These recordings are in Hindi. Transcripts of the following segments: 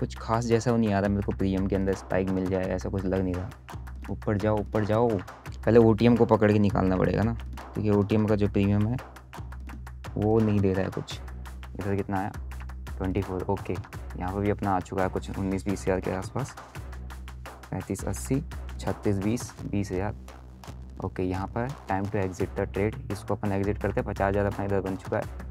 कुछ खास जैसा वो नहीं आ रहा मेरे को प्रीमियम के अंदर स्पाइक मिल जाए ऐसा कुछ लग नहीं रहा ऊपर जाओ ऊपर जाओ पहले ओ को पकड़ के निकालना पड़ेगा ना क्योंकि ओ का जो प्रीमियम है वो नहीं दे रहा है कुछ इधर कितना आया ट्वेंटी फोर ओके यहाँ पर भी अपना आ चुका है कुछ उन्नीस बीस हज़ार के आसपास पैंतीस अस्सी छत्तीस बीस बीस हज़ार ओके यहाँ पर time to exit the trade इसको अपन एग्जिट करते हैं पचास हज़ार अपना इधर बन चुका है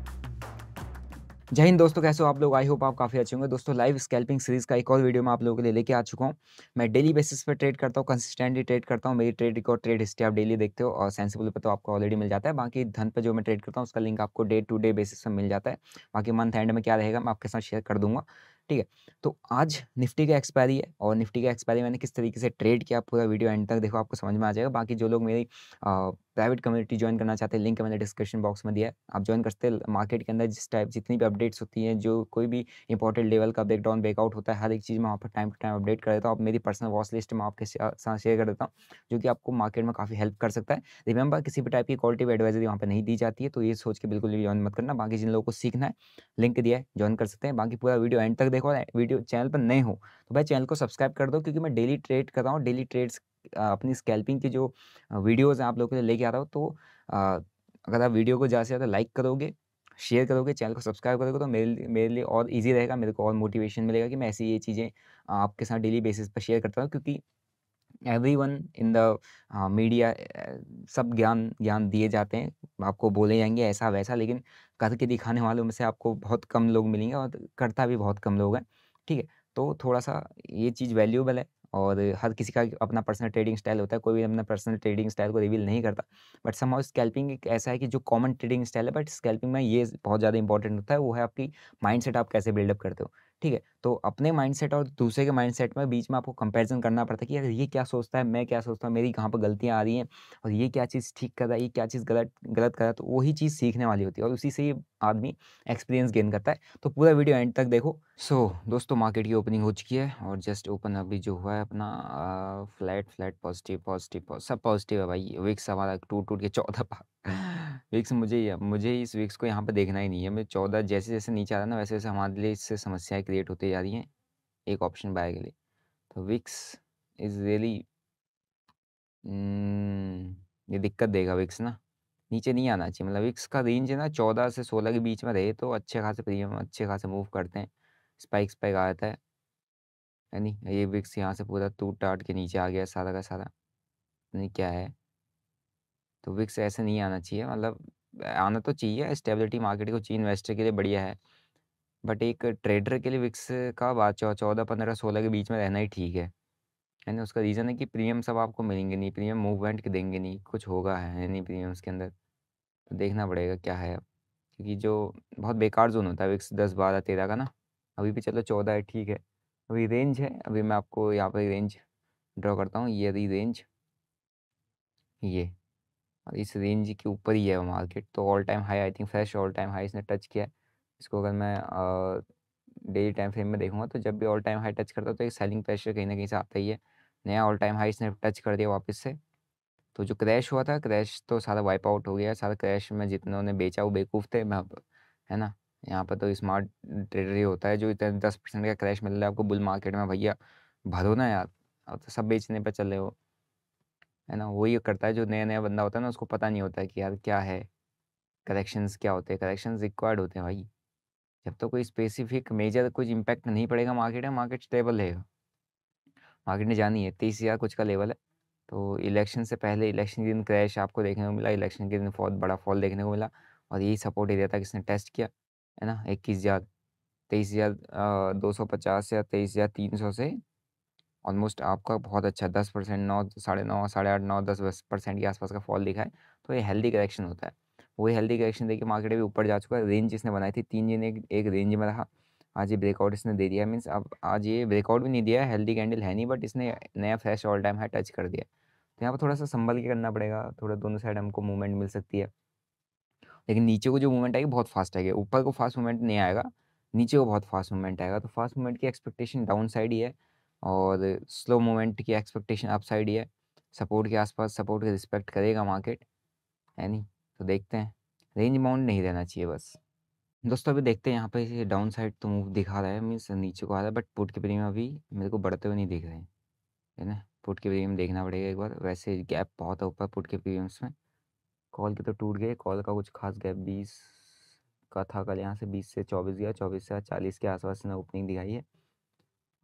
जय हिंद दोस्तों कैसे हो आप लोग आई होप आप काफ़ी अच्छे होंगे दोस्तों लाइव स्कैल्पिंग सीरीज़ का एक और वीडियो मैं आप लोगों के लिए लेके आ चुका हूँ मैं डेली बेसिस पर ट्रेड करता हूँ कंसिस्टेंटली ट्रेड करता हूँ मेरी ट्रेड रिकॉर्ड ट्रेड हिस्ट्री आप डेली देखते हो और सेंसिबल पर तो आपको ऑलरेडी मिल जाता है बाकी धन पर जो मैं ट्रेड करता हूँ उसका लिंक आपको डे टू डे बेसिस पर मिल जाता है बाकी मंथ एंड में क्या रहेगा मैं आपके साथ शेयर कर दूंगा ठीक है तो आज निफ्टी का एक्सपायरी है और निफ्टी का एक्सपायरी मैंने किस तरीके से ट्रेड किया पूरा वीडियो एंड तक देखो आपको समझ में आ जाएगा बाकी जो लोग मेरी प्राइवेट कम्युनिटी ज्वाइन करना चाहते हैं लिंक मैंने डिस्क्रिप्शन बॉक्स में दिया है आप ज्वाइन सकते हैं मार्केट के अंदर जिस टाइप जितनी भी अपडेट्स होती हैं जो कोई भी इंपॉर्टेंट लेवल का ब्रेकडाउन ब्रेकआउट होता है हर एक चीज़ में वहाँ पर टाइम टू टाइम अपडेट कर देता हूँ आप मेरी पर्सनल वॉस लिस्ट में आपके साथ शेयर कर देता हूँ जो कि आपको मार्केट में काफ़ी हेल्प कर सकता है रिमेंबर किसी भी टाइप की क्वालिटी एडवाइजरी वहाँ पर नहीं दी जाती है तो ये सोच के बिल्कुल भी ज्वाइन मत करना बाकी जिन लोगों को सीखना है लिंक दिया है ज्वाइन कर सकते हैं बाकी पूरा वीडियो एंड तक देखो वीडियो चैनल पर नए हो तो भाई चैनल को सब्सक्राइब कर दो क्योंकि मैं डेली ट्रेड कर रहा हूँ डेली ट्रेड्स अपनी स्कैल्पिंग की जो वीडियोज़ हैं आप लोगों के लिए लेके आ रहा हूँ तो अगर आप वीडियो को ज़्यादा से ज़्यादा लाइक करोगे शेयर करोगे चैनल को सब्सक्राइब करोगे तो मेरे लिए मेरे लिए और इजी रहेगा मेरे को और मोटिवेशन मिलेगा कि मैं ऐसी ये चीज़ें आपके साथ डेली बेसिस पर शेयर करता हूँ क्योंकि everyone in the media सब ज्ञान ज्ञान दिए जाते हैं आपको बोले जाएंगे ऐसा वैसा लेकिन करके दिखाने वालों में से आपको बहुत कम लोग मिलेंगे और करता भी बहुत कम लोग हैं ठीक है तो थोड़ा सा ये चीज़ वैल्यूएबल है और हर किसी का अपना पर्सनल ट्रेडिंग स्टाइल होता है कोई भी अपना पर्सनल ट्रेडिंग स्टाइल को रिवील नहीं करता बट समाउ स्कैल्पिंग एक ऐसा है कि जो कॉमन ट्रेडिंग स्टाइल है बट स्कैल्पिंग में ये बहुत ज़्यादा इंपॉर्टेंट होता है वो है आपकी माइंडसेट आप कैसे बिल्डअप करते हो ठीक है तो अपने माइंडसेट और दूसरे के माइंडसेट में बीच में आपको कंपैरिजन करना पड़ता है कि अगर ये क्या सोचता है मैं क्या सोचता हूँ मेरी कहाँ पर गलतियाँ आ रही हैं और ये क्या चीज़ ठीक कर रहा है ये क्या चीज़ गलत गलत कर रहा है तो वही चीज़ सीखने वाली होती है और उसी से ये आदमी एक्सपीरियंस गेन करता है तो पूरा वीडियो एंड तक देखो सो so, दोस्तों मार्केट की ओपनिंग हो चुकी है और जस्ट ओपन अभी जो हुआ है अपना फ्लैट फ्लैट पॉजिटिव पॉजिटिव सब पॉजिटिव है भाई विक्स हमारा टूट टूट के चौदह विक्स मुझे मुझे इस विक्स को यहाँ पर देखना ही नहीं है मैं चौदह जैसे जैसे नीचे आ रहा ना वैसे वैसे हमारे लिए इससे समस्याएँ क्रिएट होती जा रही हैं एक ऑप्शन बाय के लिए तो विक्स इज़ रियली ये दिक्कत देगा विक्स ना नीचे नहीं आना चाहिए मतलब विक्स का रेंज है ना चौदह से सोलह के बीच में रहे तो अच्छे खासे प्रीमियम अच्छे खासे मूव करते हैं स्पाइक स्पाइक आ जाता है यानी ये विक्स यहाँ से पूरा टूट टाट के नीचे आ गया सारा का सारा नहीं क्या है तो विक्स ऐसे नहीं आना चाहिए मतलब आना तो चाहिए स्टेबिलिटी मार्केट को चाहिए इन्वेस्टर के लिए बढ़िया है बट एक ट्रेडर के लिए विक्स का बात चौदह पंद्रह सोलह के बीच में रहना ही ठीक है यानी उसका रीज़न है कि प्रीमियम सब आपको मिलेंगे नहीं प्रीमियम मूवमेंट के देंगे नहीं कुछ होगा है नहीं प्रीमियम्स के अंदर तो देखना पड़ेगा क्या है अब क्योंकि जो बहुत बेकार जोन होता है एक दस बारह तेरह का ना अभी भी चलो चौदह है ठीक है अभी रेंज है अभी मैं आपको यहाँ पर रेंज ड्रॉ करता हूँ ये रही रेंज ये और इस रेंज के ऊपर ही है मार्केट तो all time high I think fresh all time high इसने टच किया है इसको अगर मैं डेली टाइम फ्रेम में देखूंगा तो जब भी ऑल टाइम हाई टच करता है तो एक सेलिंग प्रेशर कहीं ना कहीं से आता ही है नया ऑल टाइम हाई इसने टच कर दिया वापस से तो जो क्रैश हुआ था क्रैश तो सारा वाइप आउट हो गया सारा क्रैश में जितने बेचा वो बेवकूफ़ थे मैं है ना यहाँ पर तो स्मार्ट ट्रेडर ही होता है जो इतना दस परसेंट का क्रैश मिल रहा है आपको बुल मार्केट में भैया भरो ना यार अब तो सब बेचने पर चले हो है ना वही करता है जो नया नया बंदा होता है ना उसको पता नहीं होता है कि यार क्या है करेक्शंस क्या होते हैं करेक्शंस रिक्वायर्ड होते हैं भाई जब तो कोई स्पेसिफिक मेजर कुछ इम्पैक्ट नहीं पड़ेगा मार्केट में मार्केट स्टेबल है मार्केट ने जानी है तेईस हज़ार कुछ का लेवल है तो इलेक्शन से पहले इलेक्शन के दिन क्रैश आपको देखने को मिला इलेक्शन के दिन बहुत बड़ा फॉल देखने को मिला और यही सपोर्ट एरिया था किसने टेस्ट किया है ना इक्कीस हज़ार तेईस हज़ार दो सौ पचास या तेईस हज़ार तीन सौ से ऑलमोस्ट आपका बहुत अच्छा दस परसेंट नौ साढ़े नौ साढ़े आठ नौ दस परसेंट के आसपास का फॉल दिखा है तो ये हेल्दी करेक्शन होता है वही हेल्दी करेक्शन देखिए मार्केट भी ऊपर जा चुका है रेंज इसने बनाई थी तीन दिन एक, एक रेंज में रहा आज ये ब्रेकआउट इसने दे दिया मीन्स अब आज ये ब्रेकआउट भी नहीं दिया हेल्दी कैंडल है नहीं बट इसने नया फ्रेश ऑल टाइम है टच कर दिया तो यहाँ पर थोड़ा सा संभल के करना पड़ेगा थोड़ा दोनों साइड हमको मूवमेंट मिल सकती है लेकिन नीचे को जो मूवमेंट आएगी बहुत फास्ट आएगी ऊपर को फास्ट मूवमेंट नहीं आएगा नीचे को बहुत फास्ट मूवमेंट आएगा तो फास्ट मूवमेंट की एक्सपेक्टेशन डाउन साइड ही है और स्लो मूवमेंट की एक्सपेक्टेशन अप साइड ही है सपोर्ट के आसपास सपोर्ट का रिस्पेक्ट करेगा मार्केट है नहीं तो देखते हैं रेंज बाउंड नहीं रहना चाहिए बस दोस्तों अभी देखते हैं यहाँ पर डाउन साइड तो मूव दिखा रहा है मीन्स नीचे को आ रहा है बट पुट के प्रीमियम अभी मेरे को बढ़ते हुए नहीं दिख रहे हैं ना पुट के प्रीमियम देखना पड़ेगा एक बार वैसे गैप बहुत है ऊपर पुट के प्रीमियम्स में कॉल के तो टूट गए कॉल का कुछ खास गैप बीस का था कल यहाँ से बीस से चौबीस गया चौबीस से चालीस के आसपास ने ओपनिंग दिखाई है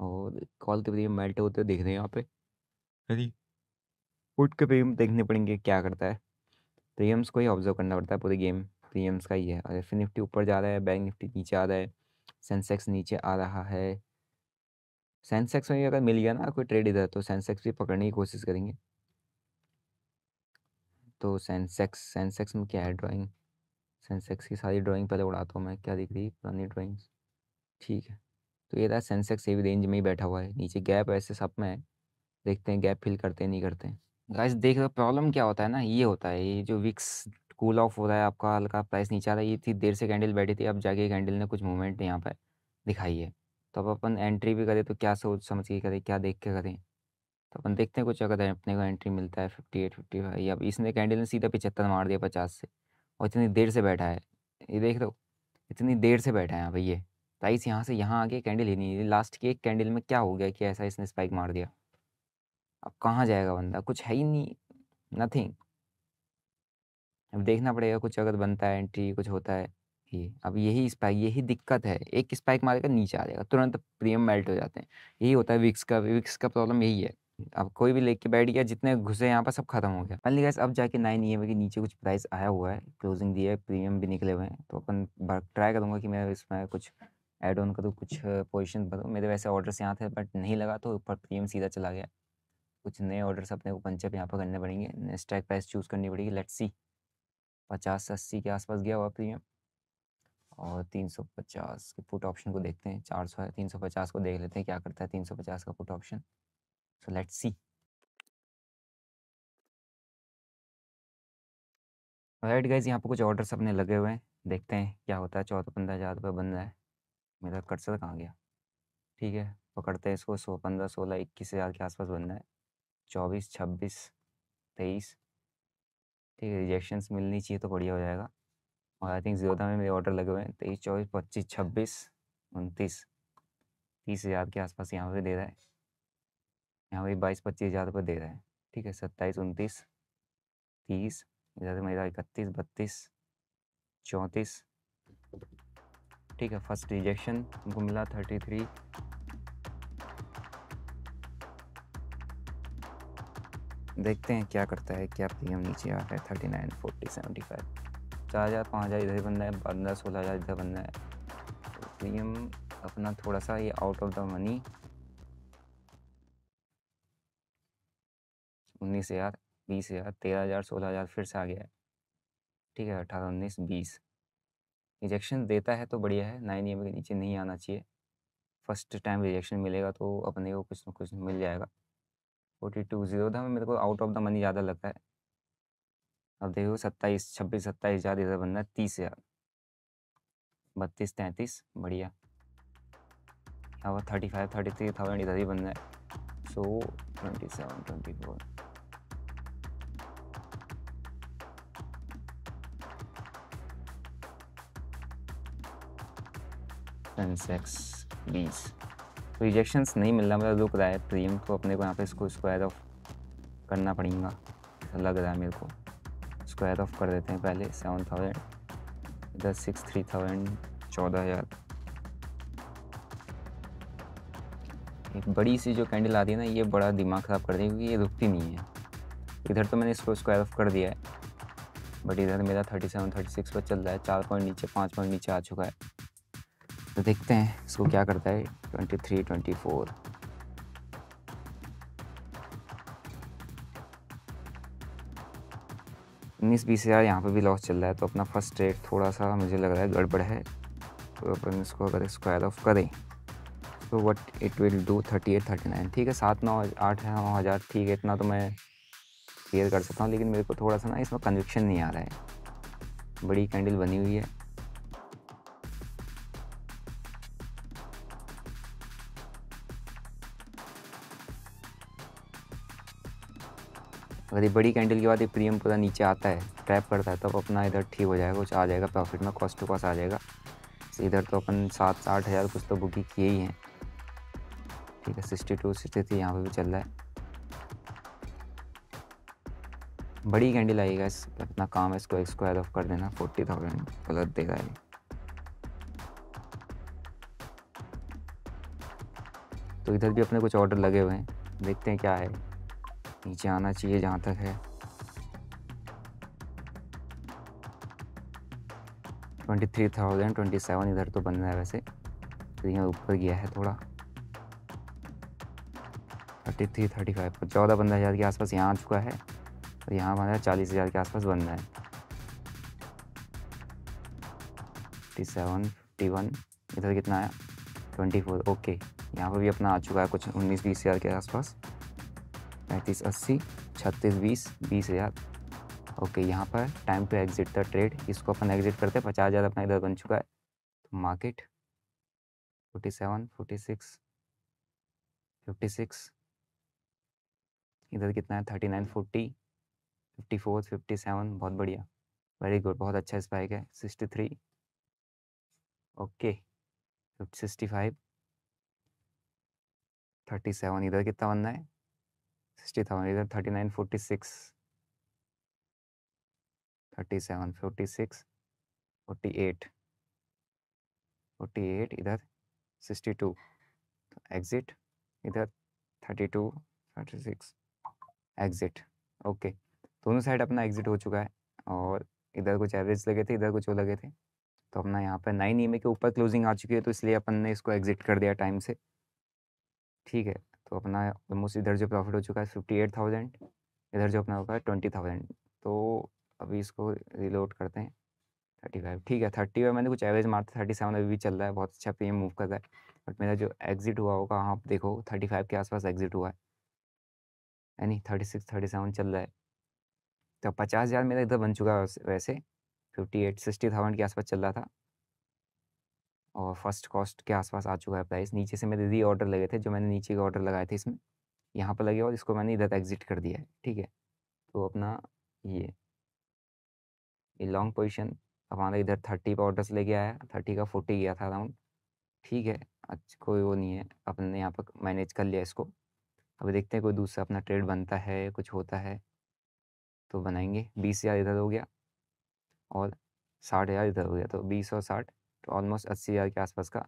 और कॉल के प्रीमियम मेल्ट होते देख रहे हैं यहाँ पे अरे पुट के प्रीमियम देखने पड़ेंगे क्या करता है प्रीमियम्स को ही ऑब्जर्व करना पड़ता है पूरी गेम प्रीमियम्स का ही है और एफ निफ्टी ऊपर जा रहा है बैंक निफ्टी नीचे आ रहा है सेंसेक्स नीचे आ रहा है सेंसेक्स में अगर मिल गया ना कोई ट्रेड इधर तो सेंसेक्स भी पकड़ने की कोशिश करेंगे तो सेंसेक्स सेंसेक्स में क्या है ड्राइंग सेंसेक्स की सारी ड्राइंग पहले उड़ाता हूँ मैं क्या दिख रही है पुरानी ड्राइंग्स ठीक है तो ये रहा सेंसेक्स ये भी रेंज में ही बैठा हुआ है नीचे गैप ऐसे सब में है देखते हैं गैप फिल करते हैं नहीं करते हैं गाइस देख रहे प्रॉब्लम क्या होता है ना ये होता है ये जो विक्स कूल ऑफ हो रहा है आपका हल्का प्राइस नीचे आ रहा है ये थी देर से कैंडल बैठी थी अब जाके कैंडल ने कुछ मूवमेंट यहाँ पर दिखाई है तो अब अपन एंट्री भी करें तो क्या सोच समझ के करें क्या देख के करें तो अपन देखते हैं कुछ अगर अपने को एंट्री मिलता है फिफ्टी एट फिफ्टी फाइव अब इसने कैंडल ने सीधा पिछहत्तर मार दिया पचास से और इतनी देर से बैठा है ये देख लो इतनी देर से बैठा है यहाँ भाई ये प्राइस यहाँ से यहाँ आके कैंडल ही नहीं लास्ट के एक कैंडल में क्या हो गया कि ऐसा इसने स्पाइक मार दिया अब कहाँ जाएगा बंदा कुछ है ही नहीं नथिंग अब देखना पड़ेगा कुछ अगर बनता है एंट्री कुछ होता है ये अब यही स्पाइक यही दिक्कत है एक स्पाइक मारेगा नीचे आ जाएगा तुरंत प्रीमियम मेल्ट हो जाते हैं यही होता है विक्स का विक्स का प्रॉब्लम यही है अब कोई भी लेके बैठ गया जितने घुसे यहाँ पर सब खत्म हो गया पहले गैस अब जाके नाइन ई के नीचे कुछ प्राइस आया हुआ है क्लोजिंग दी है प्रीमियम भी निकले हुए हैं तो अपन ट्राई करूँगा कि मैं इसमें कुछ ऐड ऑन करूँ कुछ पोजिशन बताऊँ मेरे वैसे ऑर्डर्स यहाँ थे बट नहीं लगा तो ऊपर प्रीमियम सीधा चला गया कुछ नए ऑर्डर्स अपने को पंचअप यहाँ पर करने पड़ेंगे स्ट्राइक प्राइस चूज़ करनी पड़ेगी लेट्स सी पचास अस्सी के आसपास गया हुआ प्रीमियम और 350 के पुट ऑप्शन को देखते हैं 400 350 को देख लेते हैं क्या करता है 350 का put option so let's see right guys यहाँ पे कुछ ऑर्डर अपने लगे हुए हैं देखते हैं क्या होता है चौदह पंद्रह हज़ार रुपये बन रहा है मेरा कर्सर कहाँ गया ठीक है पकड़ते हैं इसको सौ पंद्रह सोलह इक्कीस हज़ार के आसपास बन रहा है चौबीस छब्बीस तेईस ठीक है रिजेक्शन्स मिलनी चाहिए तो बढ़िया हो जाएगा और आई थिंक जीरोधा में मेरे ऑर्डर लगे हुए हैं तेईस चौबीस पच्चीस छब्बीस उनतीस तीस हज़ार के आसपास यहाँ पे दे रहा है यहाँ पे बाईस पच्चीस हज़ार रुपये दे रहा है ठीक है सत्ताईस उनतीस तीस इधर मेरा इकतीस बत्तीस चौंतीस ठीक है फर्स्ट रिजेक्शन हमको मिला थर्टी थ्री देखते हैं क्या करता है क्या पीएम नीचे आता है thirty nine forty seventy five चार हज़ार पाँच हज़ार इधर बनना है पंद्रह सोलह हज़ार इधर बनना है तो प्रीमियम अपना थोड़ा सा ये आउट ऑफ द मनी उन्नीस हज़ार बीस हज़ार तेरह हज़ार सोलह हज़ार फिर से आ गया है ठीक है अठारह उन्नीस बीस रिजेक्शन देता है तो बढ़िया है नाइन ई के नीचे नहीं आना चाहिए फर्स्ट टाइम रिजेक्शन मिलेगा तो अपने को कुछ ना कुछ मिल जाएगा फोर्टी टू जीरो था मेरे को आउट ऑफ द मनी ज़्यादा लगता है अब देखो सत्ताईस छब्बीस सत्ताईस हजार इधर बनना है तीस हजार बत्तीस तैंतीस बढ़िया अब thirty five thirty three thousand इधर ही बनना है so twenty seven twenty four Sensex बीस तो रिजेक्शंस नहीं मिल रहा मतलब रुक रहा है प्रीम तो अपने को यहाँ पे इसको स्क्वायर ऑफ करना पड़ेगा लग रहा है मेरे को स्क्वायर ऑफ कर देते हैं पहले सेवन थाउजेंड इधर सिक्स थ्री थाउजेंड चौदह हज़ार एक बड़ी सी जो कैंडल आती है ना ये बड़ा दिमाग ख़राब कर देगी क्योंकि ये रुकती नहीं है इधर तो मैंने इसको स्क्वायर ऑफ कर दिया है बट इधर मेरा थर्टी सेवन थर्टी सिक्स पर चल रहा है चार पॉइंट नीचे पाँच पॉइंट नीचे आ चुका है तो देखते हैं इसको क्या करता है ट्वेंटी थ्री ट्वेंटी फोर उन्नीस बीस हज़ार यहाँ पर भी लॉस चल रहा है तो अपना फर्स्ट रेट थोड़ा सा मुझे लग रहा है गड़बड़ है तो अपन इसको अगर स्क्वायर ऑफ करें तो what it will do thirty eight thirty nine ठीक है सात नौ आठ नौ हज़ार ठीक है इतना तो मैं क्लियर कर सकता हूँ लेकिन मेरे को थोड़ा सा ना इसमें कन्विक्शन नहीं आ रहा है बड़ी कैंडल बनी हुई है अगर ये बड़ी कैंडल के बाद ये प्रीमियम पूरा नीचे आता है ट्रैप करता है तो अपना इधर ठीक हो जाएगा कुछ आ जाएगा प्रॉफिट में कॉस्ट टू कॉस्ट आ जाएगा तो इधर तो अपन सात आठ हज़ार कुछ तो बुकिंग किए ही हैं ठीक है सिक्सटी टू सिक्सटी थ्री यहाँ पर भी चल रहा है बड़ी कैंडल आएगा इस अपना काम है इसको स्क्वायर ऑफ कर देना फोर्टी थाउजेंड गलत दे रहा है तो इधर भी अपने कुछ ऑर्डर लगे हुए हैं देखते हैं क्या है नीचे आना चाहिए जहाँ तक है twenty three thousand twenty seven इधर तो बन रहा है वैसे तो यहाँ ऊपर गया है थोड़ा थर्टी थ्री थर्टी फाइव पर चौदह पंद्रह हज़ार के आसपास यहाँ आ चुका है और यहाँ है चालीस हज़ार के आसपास बन रहा है फिफ्टी सेवन फिफ्टी वन इधर कितना आया ट्वेंटी फोर ओके यहाँ पर भी अपना आ चुका है कुछ उन्नीस बीस हज़ार के आसपास पैंतीस अस्सी छत्तीस बीस बीस हज़ार ओके यहाँ पर time to exit the trade इसको अपन एग्जिट करते हैं पचास हज़ार अपना इधर बन चुका है तो market forty seven forty six fifty six इधर कितना है thirty nine forty fifty four fifty seven बहुत बढ़िया वेरी गुड बहुत अच्छा स्पाइक है sixty three okay sixty five thirty seven इधर कितना बनना है सिक्सटी थाउजेंड इधर thirty nine forty six thirty seven forty six forty eight forty eight इधर सिक्सटी टू तो एग्जिट इधर thirty two thirty six exit okay दोनों साइड अपना एग्जिट हो चुका है और इधर कुछ एवरेज लगे थे इधर कुछ वो लगे थे तो अपना यहाँ पर नाइन ई के ऊपर क्लोजिंग आ चुकी है तो इसलिए अपन ने इसको एग्जिट कर दिया टाइम से ठीक है तो अपना ऑलमोस्ट इधर जो प्रॉफिट हो चुका है फिफ्टी एट थाउजेंड इधर जो अपना होगा ट्वेंटी थाउजेंड तो अभी इसको रिलोड करते हैं थर्टी फाइव ठीक है थर्टी फाइव मैंने कुछ एवरेज मारता थर्टी सेवन अभी भी चल रहा है बहुत अच्छा पी मूव कर रहा है बट मेरा जो एग्जिट हुआ होगा हाँ, आप देखो थर्टी फाइव के आसपास एग्जिट हुआ है यानी थर्टी सिक्स थर्टी सेवन चल रहा है तो पचास हज़ार मेरा इधर बन चुका है वैसे फिफ्टी एट सिक्सटी थाउजेंड के आसपास चल रहा था और फर्स्ट कॉस्ट के आसपास आ चुका है प्राइस नीचे से मेरे री ऑर्डर लगे थे जो मैंने नीचे के ऑर्डर लगाए थे इसमें यहाँ पर लगे और इसको मैंने इधर एग्जिट कर दिया है ठीक है तो अपना ये ये लॉन्ग पोजिशन हमारा इधर थर्टी पर ऑर्डर्स लेके आया थर्टी का फोर्टी गया था अराउंड ठीक है अच्छा कोई वो नहीं है अपने ने यहाँ पर मैनेज कर लिया इसको अब देखते हैं कोई दूसरा अपना ट्रेड बनता है कुछ होता है तो बनाएंगे बीस हज़ार इधर हो गया और साठ हज़ार इधर हो गया तो बीस और साठ तो ऑलमोस्ट अस्सी हज़ार के आसपास का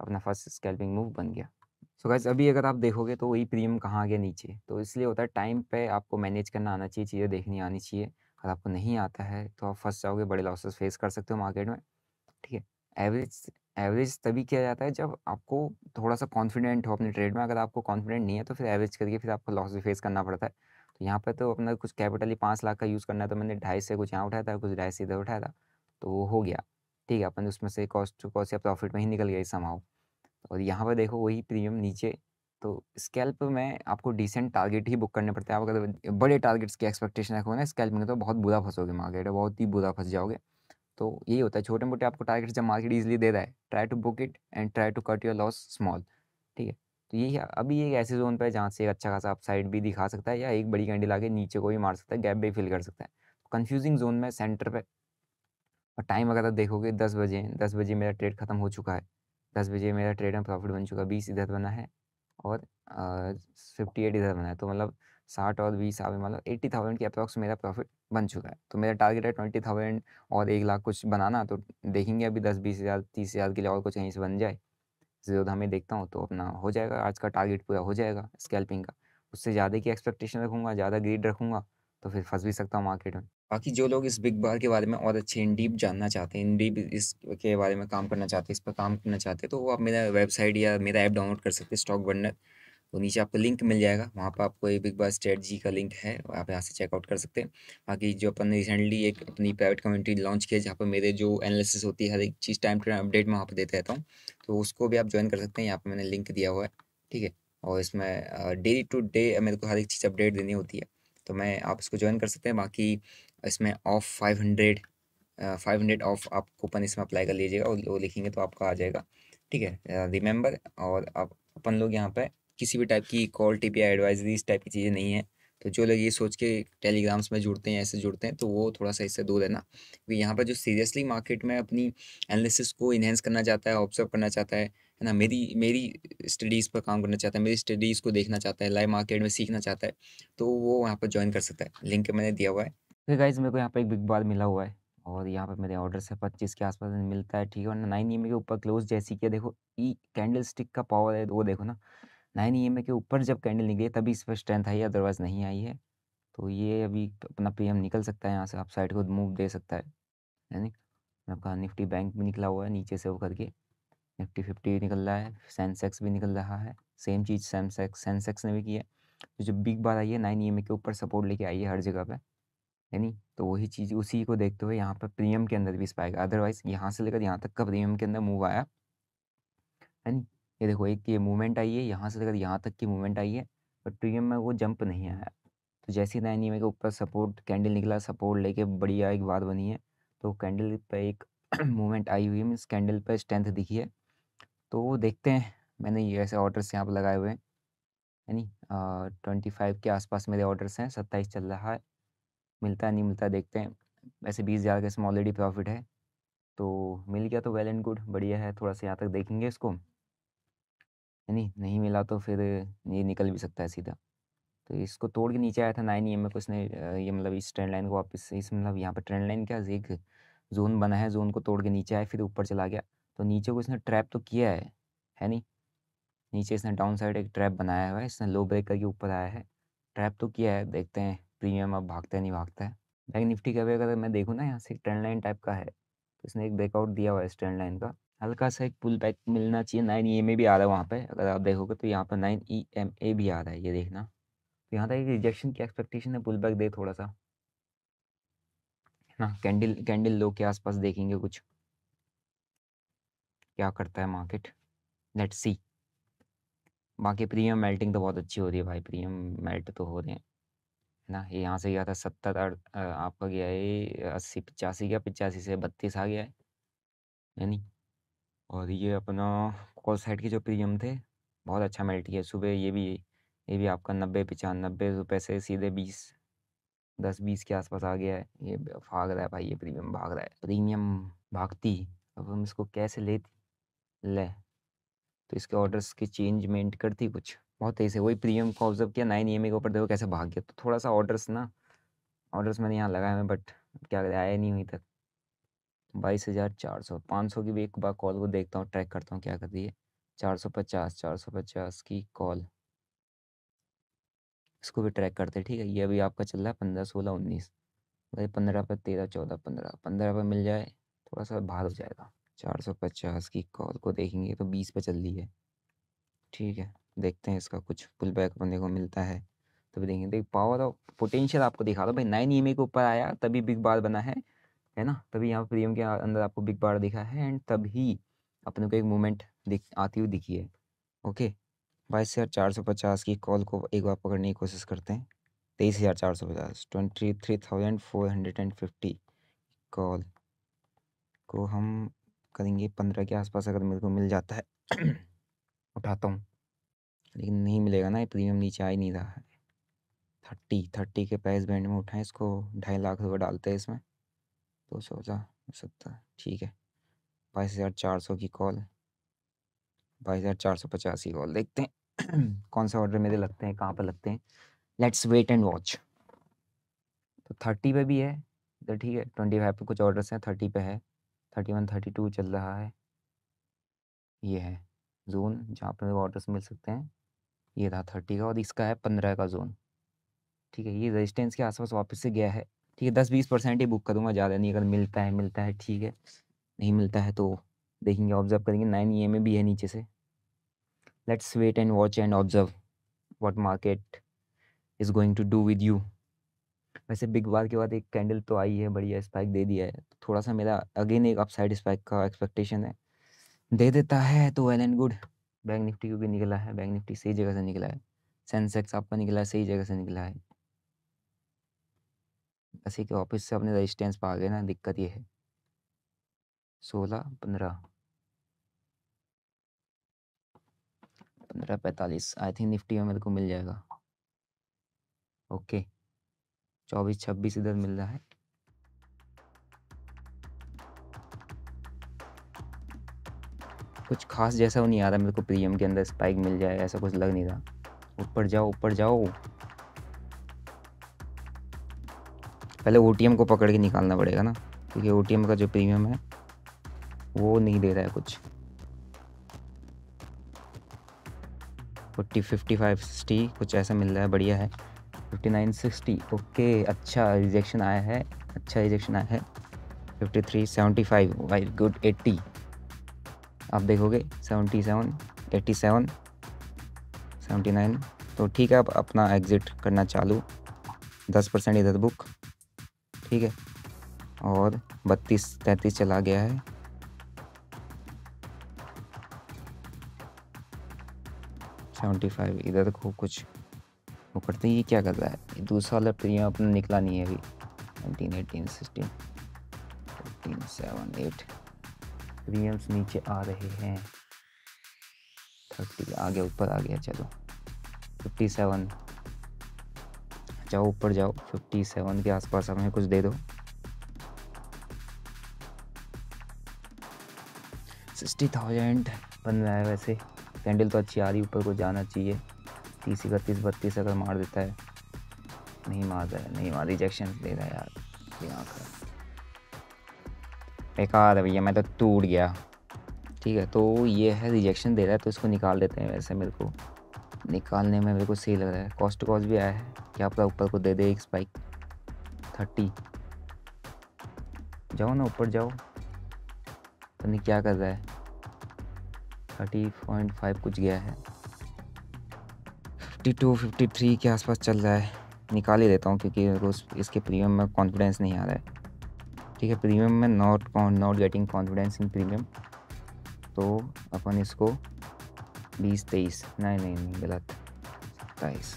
अपना फर्स्ट स्कैल्पिंग मूव बन गया सो so गैस अभी अगर आप देखोगे तो वही प्रीमियम कहाँ गया नीचे तो इसलिए होता है टाइम पे आपको मैनेज करना आना चाहिए चीज़ें देखनी आनी चाहिए अगर आपको नहीं आता है तो आप फंस जाओगे बड़े लॉसेस फेस कर सकते हो मार्केट में ठीक है एवरेज एवरेज तभी किया जाता है जब आपको थोड़ा सा कॉन्फिडेंट हो अपने ट्रेड में अगर आपको कॉन्फिडेंट नहीं है तो फिर एवरेज करके फिर आपको लॉस भी फेस करना पड़ता है तो यहाँ पर तो अपना कुछ कैपिटल ही पाँच लाख का यूज़ करना है तो मैंने ढाई से कुछ यहाँ उठाया था कुछ ढाई से इधर उठाया था तो वो हो गया ठीक है अपन उसमें से कॉस्ट टू कॉस्ट या प्रॉफिट में ही निकल गई समाव और यहाँ पर देखो वही प्रीमियम नीचे तो स्कैल्प में आपको डिसेंट टारगेट ही बुक करने पड़ते हैं आप अगर बड़े टारगेट्स की एक्सपेक्टेशन रखोगे ना स्कैल्प में तो बहुत बुरा फंसोगे मार्केट बहुत ही बुरा फंस जाओगे तो यही होता है छोटे मोटे आपको टारगेट जब मार्केट इजीली दे रहा है try to book it and try to cut your loss small ठीक है तो यही अभी एक ऐसे जोन पर जहाँ से एक अच्छा खासा अपसाइड भी दिखा सकता है या एक बड़ी कैंडल आगे नीचे को भी मार सकता है गैप भी फिल कर सकता है कन्फ्यूजिंग तो जोन में सेंटर पर और टाइम अगर आप देखोगे दस बजे दस बजे मेरा ट्रेड खत्म हो चुका है दस बजे मेरा ट्रेड में प्रॉफिट बन चुका है बीस इधर बना है और फिफ्टी एट इधर बना है तो मतलब साठ और बीस आप मतलब एट्टी थाउजेंड की अप्रॉक्स मेरा प्रॉफिट बन चुका है तो मेरा टारगेट है ट्वेंटी थाउजेंड और एक लाख कुछ बनाना तो देखेंगे अभी दस बीस हज़ार तीस हज़ार के लिए और कुछ कहीं से बन जाए जो हमें देखता हूँ तो अपना हो जाएगा आज का टारगेट पूरा हो जाएगा स्कैल्पिंग का उससे ज़्यादा की एक्सपेक्टेशन रखूँगा ज़्यादा ग्रीड रखूँगा तो फिर फंस भी सकता हूँ मार्केट में बाकी जो लोग इस बिग बार के बारे में और अच्छे इन डीप जानना चाहते हैं इन डीप इस के बारे में काम करना चाहते हैं इस पर काम करना चाहते हैं तो वो आप मेरा वेबसाइट या मेरा ऐप डाउनलोड कर सकते हैं स्टॉक बर्नर तो नीचे आपको लिंक मिल जाएगा वहाँ पर आपको ये बिग बार स्ट्रेटजी का लिंक है आप यहाँ से चेकआउट कर सकते हैं बाकी जो अपन रिसेंटली एक अपनी प्राइवेट कम्युनिटी लॉन्च किया जहाँ पर मेरे जो एनालिसिस होती है हर एक चीज़ टाइम टू टाइम अपडेट मैं वहाँ पर देता रहता हूँ तो उसको भी आप ज्वाइन कर सकते हैं यहाँ पर मैंने लिंक दिया हुआ है ठीक है और इसमें डेली टू डे मेरे को हर एक चीज़ अपडेट देनी होती है तो मैं आप इसको ज्वाइन कर सकते हैं बाकी इसमें off five hundred five hundred off आप कूपन इसमें अप्लाई कर लीजिएगा और वो लिखेंगे तो आपका आ जाएगा ठीक है रिमेंबर और आप अपन लोग यहाँ पर किसी भी टाइप की कॉल टी पी एडवाइजरी इस टाइप की चीज़ें नहीं है तो जो लोग ये सोच के टेलीग्राम्स में जुड़ते हैं ऐसे जुड़ते हैं तो वो थोड़ा सा इससे दूर है ना क्योंकि यहाँ पर जो सीरियसली मार्केट में अपनी एनालिसिस को इन्हेंस करना चाहता है ऑब्जर्व करना चाहता है है ना मेरी मेरी स्टडीज़ पर काम करना चाहता है मेरी स्टडीज़ को देखना चाहता है लाइव मार्केट में सीखना चाहता है तो वो यहाँ पर ज्वाइन कर सकता है लिंक मैंने दिया हुआ है फिर गाइज मेरे को यहाँ पर एक बिग बार मिला हुआ है और यहाँ पर मेरे ऑर्डर से पच्चीस के आसपास मिलता है ठीक है ना नाइन ई के ऊपर क्लोज जैसी किया देखो ई कैंडल स्टिक का पावर है वो देखो ना नाइन ई के ऊपर जब कैंडल निकली तभी इस पर स्ट्रेंथ आई है अदरवाइज नहीं आई है तो ये अभी अपना पीएम निकल सकता है यहाँ से आप साइड को मूव दे सकता है यानी आपका निफ्टी बैंक भी निकला हुआ है नीचे से वो करके निफ्टी फिफ्टी निकल रहा है सेंसेक्स भी निकल रहा है सेम चीज़ सेंसेक्स सेंसेक्स ने भी किया तो जो बिग बार आई है नाइन ई के ऊपर सपोर्ट लेके आई है हर जगह पर है नी तो वही चीज़ उसी को देखते हुए यहाँ पर प्रीमियम के अंदर भी स्पाइक अदरवाइज यहाँ से लेकर यहाँ तक का प्रीमियम के अंदर मूव आया है नी ये देखो एक ये मूवमेंट आई है यहाँ से लेकर यहाँ तक की मूवमेंट आई है पर प्रीमियम में वो जंप नहीं आया तो जैसे ही नाइन के ऊपर सपोर्ट कैंडल निकला सपोर्ट लेके बढ़िया एक बात बनी है तो कैंडल पर एक मूवमेंट आई हुई है मीन्स कैंडल पर स्ट्रेंथ दिखी है तो वो देखते हैं मैंने ये ऐसे ऑर्डर्स यहाँ पर लगाए हुए हैं यानी ट्वेंटी फाइव के आसपास मेरे ऑर्डर्स हैं सत्ताईस चल रहा है मिलता नहीं मिलता देखते हैं वैसे बीस हज़ार का इसमें ऑलरेडी प्रॉफिट है तो मिल गया तो वेल एंड गुड बढ़िया है थोड़ा सा यहाँ तक देखेंगे इसको नहीं नहीं मिला तो फिर ये निकल भी सकता है सीधा तो इसको तोड़ के नीचे आया था नाइन ई एम को इसने ये मतलब इस ट्रेंड लाइन को वापस इस मतलब यहाँ पर ट्रेंड लाइन क्या एक जोन बना है जोन को तोड़ के नीचे आया फिर ऊपर चला गया तो नीचे को इसने ट्रैप तो किया है है नहीं नीचे इसने डाउन साइड एक ट्रैप बनाया हुआ है इसने लो ब्रेक करके ऊपर आया है ट्रैप तो किया है देखते हैं प्रीमियम अब भागता है नहीं भागता है बैंक निफ्टी का भी अगर मैं देखूँ ना यहाँ से ट्रेंड लाइन टाइप का है तो इसने एक ब्रेकआउट दिया हुआ है इस ट्रेंड लाइन का हल्का सा एक पुल बैक मिलना चाहिए नाइन ई एम ए भी आ रहा है वहाँ पर अगर आप देखोगे तो यहाँ पर नाइन ई एम ए भी आ रहा है ये देखना तो यहाँ तक एक रिजेक्शन की एक्सपेक्टेशन है पुल बैक दे थोड़ा सा है ना कैंडल कैंडल लो के आसपास देखेंगे कुछ क्या करता है मार्केट लेट्स सी बाकी प्रीमियम मेल्टिंग तो बहुत अच्छी हो रही है भाई प्रीमियम मेल्ट तो हो रहे हैं ना ये यहाँ से गया था सत्तर आपका गया है अस्सी पचासी गया पचासी से बत्तीस आ गया है यानी और ये अपना कॉल साइड के जो प्रीमियम थे बहुत अच्छा मेल्ट किया सुबह ये भी ये भी आपका नब्बे पचानबे रुपये से सीधे बीस दस बीस के आसपास आ गया है ये भाग रहा है भाई ये प्रीमियम भाग रहा है प्रीमियम भागती अब हम इसको कैसे लेती ले तो इसके ऑर्डर्स की चेंजमेंट करती कुछ बहुत तेज है वही प्रीमियम को ऑब्जर्व किया नाइन ई के ऊपर देखो कैसे भाग गया तो थोड़ा सा ऑर्डर्स ना ऑर्डर्स मैंने यहाँ लगाए हैं बट क्या आया नहीं हुई तक बाईस हज़ार चार सौ पाँच सौ की भी एक बार कॉल को देखता हूँ ट्रैक करता हूँ क्या कर रही है चार सौ पचास चार सौ पचास की कॉल इसको भी ट्रैक करते हैं ठीक है ये अभी आपका चल रहा है पंद्रह सोलह उन्नीस अगर पंद्रह पर तेरह चौदह पंद्रह पंद्रह पर मिल जाए थोड़ा सा बाहर हो जाएगा चार सौ पचास की कॉल को देखेंगे तो बीस पर चल रही है ठीक है देखते हैं इसका कुछ पुल बैक अपने को मिलता है तो भी देखेंगे देख पावर और पोटेंशियल आपको दिखा दो भाई नाइन ई e के ऊपर आया तभी बिग बार बना है है ना तभी यहाँ प्रीमियम के अंदर आपको बिग बार दिखा है एंड तभी अपने को एक मूवमेंट दिख आती हुई दिखी है ओके बाईस हज़ार चार सौ पचास की कॉल को एक बार पकड़ने की कोशिश करते हैं तेईस हज़ार चार सौ पचास twenty three thousand four hundred and fifty call को हम करेंगे पंद्रह के आसपास अगर मेरे को मिल जाता है उठाता हूँ लेकिन नहीं मिलेगा ना ये प्रीमियम नीचे आ ही नहीं रहा है थर्टी थर्टी के प्राइस बैंड में उठाएं इसको ढाई लाख रुपये डालते हैं इसमें दो सौ पचास सत्तर ठीक है बाईस हज़ार चार सौ की कॉल बाईस हज़ार चार सौ पचास की कॉल देखते हैं कौन सा ऑर्डर मेरे लगते हैं कहाँ पर लगते हैं लेट्स वेट एंड वॉच तो थर्टी पे भी है तो ठीक है ट्वेंटी फाइव पर कुछ ऑर्डर्स हैं थर्टी पे है थर्टी वन थर्टी टू चल रहा है ये है जोन जहाँ पर मेरे ऑर्डर्स मिल सकते हैं ये था थर्टी का और इसका है पंद्रह का जोन ठीक है ये रेजिस्टेंस के आसपास वापस से गया है ठीक है दस बीस परसेंट ही बुक करूँगा ज़्यादा नहीं अगर मिलता है मिलता है ठीक है नहीं मिलता है तो देखेंगे ऑब्जर्व करेंगे नाइन ई ए भी है नीचे से let's wait and watch and observe what market is going to do with you वैसे बिग बार के बाद एक कैंडल तो आई है बढ़िया स्पाइक दे दिया है थोड़ा सा मेरा अगेन एक अपसाइड स्पाइक का एक्सपेक्टेशन है दे देता है तो well and good bank Nifty क्योंकि निकला है बैंक निफ्टी सही जगह से निकला है सेंसेक्स आपका निकला है सही जगह से निकला है ऐसे के ऑफिस से अपने रजिस्टेंस पर आ गए ना दिक्कत ये है सोलह पंद्रह पंद्रह पैंतालीस आई थिंक निफ्टी में मेरे को मिल जाएगा ओके चौबीस छब्बीस इधर मिल रहा है कुछ खास जैसा वो नहीं आ रहा मेरे को प्रीमियम के अंदर स्पाइक मिल जाए ऐसा कुछ लग नहीं रहा ऊपर जाओ ऊपर जाओ पहले ओ को पकड़ के निकालना पड़ेगा ना क्योंकि ओ का जो प्रीमियम है वो नहीं दे रहा है कुछ फोर्टी फिफ्टी फाइव सिक्सटी कुछ ऐसा मिल रहा है बढ़िया है फिफ्टी नाइन सिक्सटी ओके अच्छा रिजेक्शन आया है अच्छा रिजेक्शन आया है fifty three seventy five why good eighty आप देखोगे seventy seven eighty seven seventy nine तो ठीक है आप अपना एग्ज़िट करना चालू दस परसेंट इधर बुक ठीक है और बत्तीस तैंतीस चला गया है सेवेंटी फाइव इधर को कुछ वो करते हैं ये क्या कर रहा है दूसरा वाला प्रीमियम अपना निकला नहीं है अभी nineteen eighteen sixteen seven eight रियल्स नीचे आ रहे हैं थर्टी आगे ऊपर आ गया चलो फिफ्टी सेवन जाओ ऊपर जाओ फिफ्टी सेवन के आसपास हमें कुछ दे दो सिक्सटी थाउजेंड बन रहा है वैसे कैंडल तो अच्छी आ रही ऊपर को जाना चाहिए तीस इकतीस बत्तीस अगर मार देता है नहीं मार रहा है नहीं मार रिजेक्शन दे रहा है यार दिमाग खराब बेकार है भैया मैं तो टूट गया ठीक है तो ये है रिजेक्शन दे रहा है तो इसको निकाल देते हैं वैसे मेरे को निकालने में मेरे को सही लग रहा है कॉस्ट कॉस्ट भी आया है क्या आपका ऊपर को दे दे एक स्पाइक थर्टी जाओ ना ऊपर जाओ तो नहीं क्या कर रहा है थर्टी पॉइंट फाइव कुछ गया है फिफ्टी टू फिफ्टी थ्री के आसपास चल रहा है निकाल ही देता हूँ क्योंकि रोज़ इसके प्रीमियम में कॉन्फिडेंस नहीं आ रहा है ठीक है प्रीमियम में not not getting confidence in premium तो अपन इसको बीस तेईस नहीं नहीं नहीं गलत सत्ताईस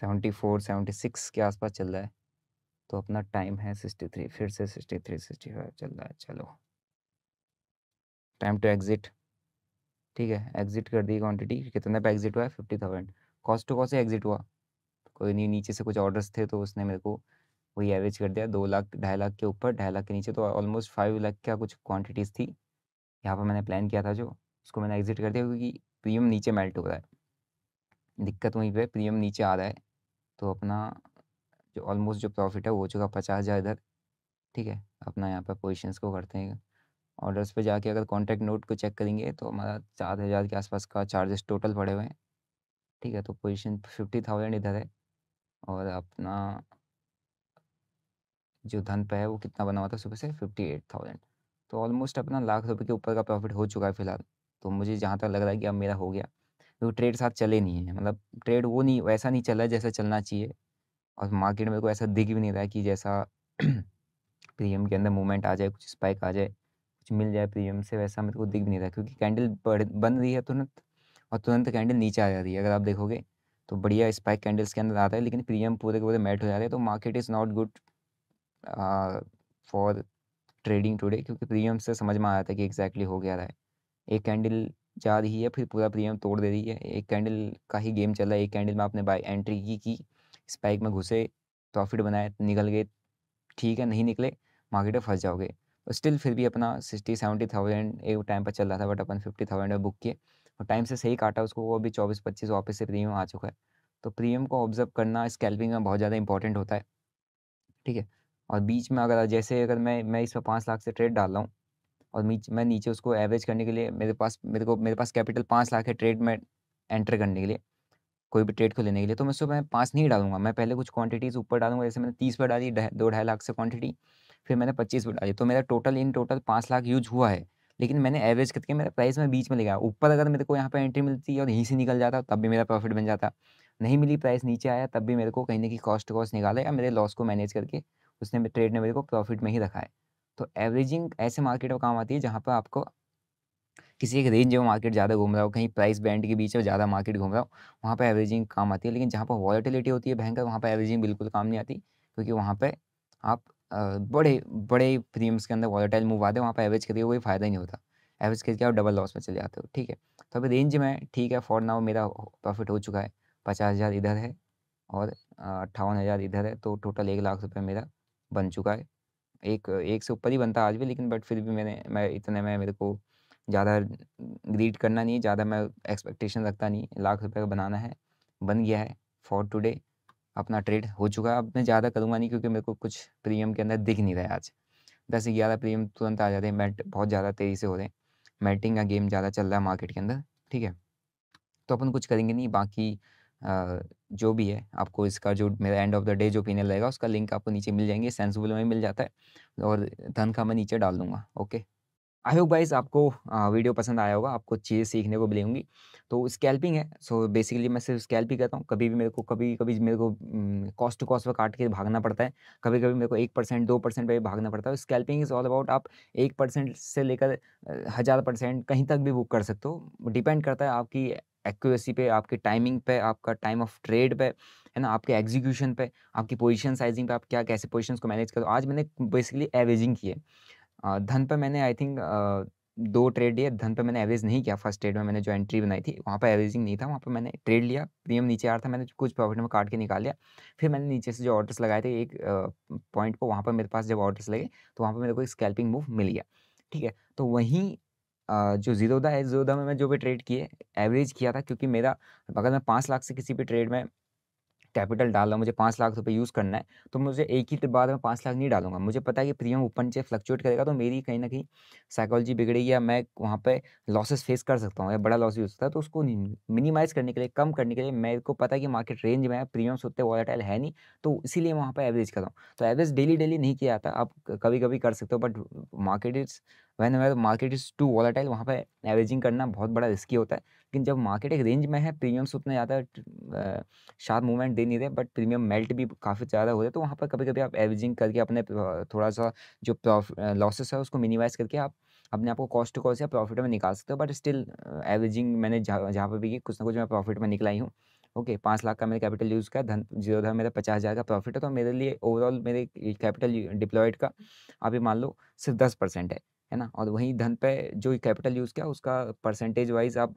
सेवेंटी फोर सेवेंटी सिक्स के आसपास चल रहा है तो अपना टाइम है सिक्सटी थ्री फिर से सिक्सटी थ्री सिक्सटी फाइव चल रहा है चलो टाइम टू एग्जिट ठीक है एग्जिट कर दी क्वांटिटी कितने पे एग्जिट हुआ है fifty thousand cost to cost exit हुआ कोई नहीं नीचे से कुछ ऑर्डर्स थे तो उसने मेरे को वही एवरेज कर दिया दो लाख ढाई लाख के ऊपर ढाई लाख के नीचे तो ऑलमोस्ट फाइव लाख का कुछ क्वान्टिटीज़ थी यहाँ पर मैंने प्लान किया था जो उसको मैंने एग्जिट कर दिया क्योंकि प्रीमियम नीचे मेल्ट हो रहा है दिक्कत वहीं पर प्रीमियम नीचे आ रहा है तो अपना जो ऑलमोस्ट जो प्रॉफिट है वो हो चुका पचास हज़ार इधर ठीक है अपना यहाँ पर पोजिशन को करते हैं ऑर्डर्स पे जाके अगर कॉन्टैक्ट नोट को चेक करेंगे तो हमारा सात हज़ार के आसपास का चार्जेस टोटल पड़े हुए हैं ठीक है तो पोजीशन फिफ्टी थाउजेंड इधर है और अपना जो धन पे है वो कितना बना हुआ था सुबह से फिफ्टी एट थाउजेंड तो ऑलमोस्ट अपना लाख रुपए के ऊपर का प्रॉफिट हो चुका है फिलहाल तो मुझे जहाँ तक लग रहा है कि अब मेरा हो गया क्योंकि तो ट्रेड साथ चले नहीं है मतलब ट्रेड वो नहीं वैसा नहीं चला जैसा चलना चाहिए और मार्केट में को ऐसा दिख भी नहीं रहा है कि जैसा प्रीमियम के अंदर मूवमेंट आ जाए कुछ स्पाइक आ जाए कुछ मिल जाए प्रीमियम से वैसा मेरे को दिख भी नहीं रहा क्योंकि कैंडल बन रही है तुरंत और तुरंत कैंडल नीचे आ जा रही है अगर आप देखोगे तो बढ़िया स्पाइक कैंडल्स के अंदर आता है लेकिन प्रीमियम पूरे के पूरे मेल्ट हो जा रहे हैं तो market is not good for trading today क्योंकि प्रीमियम से समझ में आ रहा था कि एग्जैक्टली हो गया रहा है एक कैंडल जा रही है फिर पूरा प्रीमियम तोड़ दे रही है एक कैंडल का ही गेम चल रहा है एक कैंडल में आपने बाई एंट्री की की स्पाइक में घुसे प्रॉफिट बनाए निकल गए ठीक है नहीं निकले मार्केट में फंस जाओगे और स्टिल फिर भी अपना सिक्सटी सेवेंटी थाउजेंड एक टाइम पर चल रहा था बट अपन फिफ्टी थाउजेंड में बुक किए और टाइम से सही काटा उसको वो अभी चौबीस पच्चीस वापस से प्रीमियम आ चुका है तो प्रीमियम को ऑब्जर्व करना स्कैल्पिंग में बहुत ज़्यादा इंपॉर्टेंट होता है ठीक है और बीच में अगर जैसे अगर मैं मैं इस पर पाँच लाख से ट्रेड डाल रहा हूँ और मैं नीचे उसको एवरेज करने के लिए मेरे पास मेरे को मेरे पास कैपिटल पाँच लाख है ट्रेड में एंटर करने के लिए कोई भी ट्रेड को लेने के लिए तो मैं सुबह पाँच नहीं डालूंगा मैं पहले कुछ क्वांटिटीज़ ऊपर डालूंगा जैसे मैंने तीस पर डाली दो ढाई लाख से क्वांटिटी फिर मैंने पच्चीस पर डाली तो मेरा टोटल इन टोटल पाँच लाख यूज हुआ है लेकिन मैंने एवरेज करके मेरा प्राइस में बीच में लगाया ऊपर अगर मेरे को यहाँ पर एंट्री मिलती और यहीं से निकल जाता तब भी मेरा प्रॉफिट बन जाता नहीं मिली प्राइस नीचे आया तब भी मेरे को कहीं ना कहीं कॉस्ट कॉस्ट निकाला या मेरे लॉस को मैनेज करके उसने ट्रेड ने मेरे को प्रॉफिट में ही रखा है तो एवरेजिंग ऐसे मार्केट में काम आती है जहाँ पर आपको किसी एक रेंज में मार्केट ज़्यादा घूम रहा हो कहीं प्राइस बैंड के बीच में ज़्यादा मार्केट घूम रहा हो वहाँ पर एवरेजिंग काम आती है लेकिन जहाँ पर वॉलेटिलिटी होती है भयंकर वहाँ पर एवरेजिंग बिल्कुल काम नहीं आती क्योंकि वहाँ पर आप बड़े बड़े प्रीमियम्स के अंदर वॉलेटाइल मूव आते हैं वहाँ पर एवरेज करके कोई फ़ायदा नहीं होता एवरेज करके आप डबल लॉस में चले जाते हो ठीक है तो अभी रेंज में ठीक है फॉर नाउ मेरा प्रॉफिट हो चुका है पचास हज़ार इधर है और अट्ठावन हज़ार इधर है तो टोटल एक लाख रुपये मेरा बन चुका है एक एक से ऊपर ही बनता आज भी लेकिन बट फिर भी मैंने मैं इतने में मेरे को ज़्यादा ग्रीड करना नहीं ज़्यादा मैं एक्सपेक्टेशन रखता नहीं लाख रुपए का बनाना है बन गया है फॉर टुडे अपना ट्रेड हो चुका है अब मैं ज़्यादा करूँगा नहीं क्योंकि मेरे को कुछ प्रीमियम के अंदर दिख नहीं रहा है आज दस ग्यारह प्रीमियम तुरंत आ जाते हैं मेट बहुत ज़्यादा तेज़ी से हो रहे हैं मेटिंग का गेम ज़्यादा चल रहा है मार्केट के अंदर ठीक है तो अपन कुछ करेंगे नहीं बाकी जो भी है आपको इसका जो मेरा एंड ऑफ द डे जो ओपिनियन रहेगा उसका लिंक आपको नीचे मिल जाएंगे सेंसबुल में मिल जाता है और धन का मैं नीचे डाल दूंगा ओके आई होप गाइज आपको वीडियो पसंद आया होगा आपको चीज़ें सीखने को मिलेंगी तो स्कैल्पिंग है सो so, बेसिकली मैं सिर्फ स्कैल्प ही करता हूँ कभी भी मेरे को कभी कभी मेरे को कॉस्ट टू कॉस्ट पर काट के भागना पड़ता है कभी कभी मेरे को एक परसेंट दो परसेंट पर भी भागना पड़ता है स्कैल्पिंग इज़ ऑल अबाउट आप एक परसेंट से लेकर हज़ार परसेंट कहीं तक भी बुक कर सकते हो डिपेंड करता है आपकी एक्यूरेसी पे आपकी टाइमिंग पे आपका टाइम ऑफ ट्रेड पे है ना आपके एग्जीक्यूशन पे आपकी पोजीशन साइजिंग पे आप क्या कैसे पोजीशंस को मैनेज करो आज मैंने बेसिकली एवरेजिंग की है धन पर मैंने आई थिंक दो ट्रेड लिए धन पर मैंने एवरेज नहीं किया फर्स्ट ट्रेड में मैंने जो एंट्री बनाई थी वहाँ पर एवरेजिंग नहीं था वहाँ पर मैंने ट्रेड लिया प्रीमियम नीचे आ रहा था मैंने कुछ प्रॉफिट में काट के निकाल लिया फिर मैंने नीचे से जो ऑर्डर्स लगाए थे एक पॉइंट को वहाँ पर मेरे पास जब ऑर्डर्स लगे तो वहाँ पर मेरे को एक स्कैल्पिंग मूव मिल गया ठीक है तो वहीं जो जीरोदा है जीरोदा में मैं जो भी ट्रेड किए एवरेज किया था क्योंकि मेरा अगर मैं पाँच लाख से किसी भी ट्रेड में कैपिटल डाल रहा हूँ मुझे पाँच लाख रुपये यूज़ करना है तो मुझे एक ही बार में पाँच लाख नहीं डालूंगा मुझे पता है कि प्रीमियम ऊपर नीचे फ्लक्चुएट करेगा तो मेरी कहीं ना कहीं साइकोलॉजी बिगड़ेगी या मैं वहाँ पर लॉसेस फेस कर सकता हूँ या बड़ा लॉस हो सकता है तो उसको मिनिमाइज़ करने के लिए कम करने के लिए मेरे को पता है कि मार्केट रेंज में है प्रीमियम्स उतने वॉलेटाइल है नहीं तो इसीलिए वहाँ पर एवरेज कर रहा हूँ तो एवरेज डेली डेली नहीं किया जाता आप कभी कभी कर सकते हो but market is when where market is too volatile वहाँ पर एवरेजिंग करना बहुत बड़ा रिस्की होता है लेकिन जब मार्केट एक रेंज में है प्रीमियम्स उतना ज़्यादा शार्प मूवमेंट दे नहीं रहे बट प्रीमियम मेल्ट भी काफ़ी ज़्यादा हो रहे तो वहाँ पर कभी कभी आप एवरेजिंग करके अपने थोड़ा सा जो लॉसेस है उसको मिनिमाइज़ करके आप अपने आप को कॉस्ट टू कॉस्ट या प्रॉफिट में निकाल सकते हो बट स्टिल एवरेजिंग मैंने जहाँ पर भी कुछ ना कुछ मैं प्रॉफिट में निकलाई हूँ ओके okay, पाँच लाख का मेरे कैपिटल यूज़ किया धन जीरो धन मेरा पचास हज़ार का प्रॉफिट है तो मेरे लिए ओवरऑल मेरे कैपिटल डिप्लॉयड का अभी मान लो सिर्फ दस परसेंट है है ना और वहीं धन पे जो कैपिटल यूज़ किया उसका परसेंटेज वाइज आप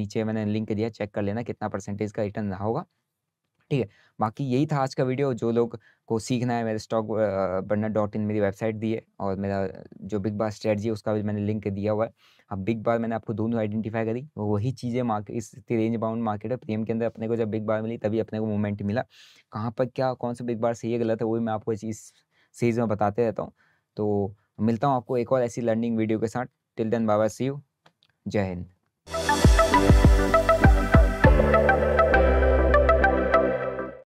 नीचे मैंने लिंक दिया चेक कर लेना कितना परसेंटेज का रिटर्न रहा होगा ठीक है बाकी यही था आज का वीडियो जो लोग को सीखना है मेरे स्टॉक बर्नर डॉट इन मेरी वेबसाइट दी है और मेरा जो बिग बार स्ट्रेटजी है उसका भी मैंने लिंक दिया हुआ है अब बिग बार मैंने आपको दोनों आइडेंटिफाई करी वही चीज़ें मार्केट इस रेंज बाउंड मार्केट है प्रीमियम के अंदर अपने को जब बिग बार मिली तभी अपने को मूवमेंट मिला कहाँ पर क्या कौन सा बिग बार सही है गलत है वही मैं आपको इस सीरीज़ में बताते रहता हूँ तो मिलता हूँ आपको एक और ऐसी लर्निंग वीडियो के साथ टिल देन बाबा सी यू जय हिंद